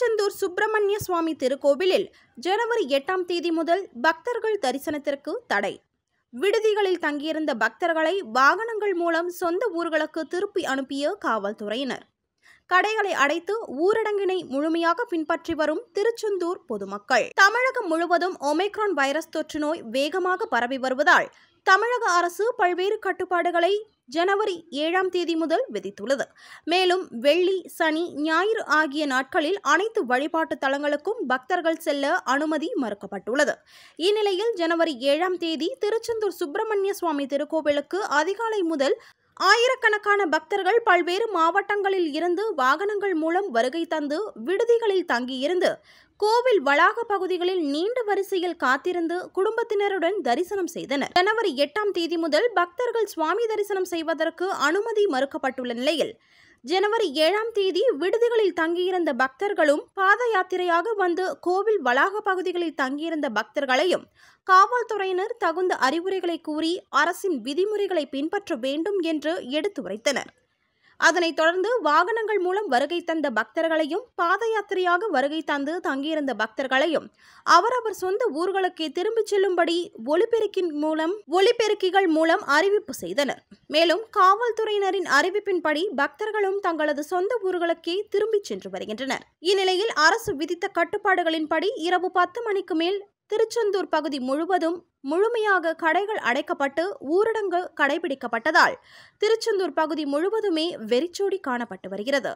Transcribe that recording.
திருச்செந்தூர் சுப்பிரமணிய சுவாமி திருக்கோவிலில் ஜனவரி எட்டாம் தேதி முதல் பக்தர்கள் தரிசனத்திற்கு தடை விடுதிகளில் தங்கியிருந்த பக்தர்களை வாகனங்கள் மூலம் சொந்த ஊர்களுக்கு திருப்பி அனுப்பிய காவல்துறையினர் கடைகளை அடைத்து ஊரடங்கினை முழுமையாக பின்பற்றி வரும் திருச்செந்தூர் பொதுமக்கள் தமிழகம் முழுவதும் ஒமைக்ரான் வைரஸ் தொற்று நோய் வேகமாக பரவி வருவதால் தமிழக அரசு பல்வேறு கட்டுப்பாடுகளை ஜனவரி ஏழாம் தேதி முதல் விதித்துள்ளது மேலும் வெள்ளி சனி ஞாயிறு ஆகிய நாட்களில் அனைத்து வழிபாட்டு தலங்களுக்கும் பக்தர்கள் செல்ல அனுமதி மறுக்கப்பட்டுள்ளது இந்நிலையில் ஜனவரி ஏழாம் தேதி திருச்செந்தூர் சுப்பிரமணிய சுவாமி திருக்கோவிலுக்கு அதிகாலை முதல் ஆயிரக்கணக்கான பக்தர்கள் பல்வேறு மாவட்டங்களில் இருந்து வாகனங்கள் மூலம் வருகை தந்து விடுதிகளில் தங்கியிருந்து கோவில் வளாக பகுதிகளில் நீண்ட வரிசையில் காத்திருந்து குடும்பத்தினருடன் தரிசனம் செய்தனர் ஜனவரி எட்டாம் தேதி முதல் பக்தர்கள் சுவாமி தரிசனம் செய்வதற்கு அனுமதி மறுக்கப்பட்டுள்ள நிலையில் ஜனவரி ஏழாம் தேதி விடுதிகளில் தங்கியிருந்த பக்தர்களும் பாத யாத்திரையாக வந்து கோவில் வளாக பகுதிகளில் தங்கியிருந்த பக்தர்களையும் காவல்துறையினர் தகுந்த அறிவுரைகளை கூறி அரசின் விதிமுறைகளை பின்பற்ற வேண்டும் என்று எடுத்துரைத்தனர் அதனைத் தொடர்ந்து வாகனங்கள் மூலம் வருகை தந்த பக்தர்களையும் பாத யாத்திரையாக வருகை தந்து தங்கியிருந்த பக்தர்களையும் அவரவர் சொந்த ஊர்களுக்கு திரும்பிச் செல்லும்படி ஒலிபெருக்கின் மூலம் ஒலிபெருக்கிகள் மூலம் அறிவிப்பு செய்தனர் மேலும் காவல்துறையினரின் அறிவிப்பின்படி பக்தர்களும் தங்களது சொந்த ஊர்களுக்கே திரும்பிச் சென்று வருகின்றனர் இந்நிலையில் அரசு விதித்த கட்டுப்பாடுகளின்படி இரவு பத்து மணிக்கு மேல் திருச்செந்தூர் பகுதி முழுவதும் முழுமையாக கடைகள் அடைக்கப்பட்டு ஊரடங்கு கடைபிடிக்கப்பட்டதால் திருச்செந்தூர் பகுதி முழுவதுமே வெறிச்சோடி காணப்பட்டு வருகிறது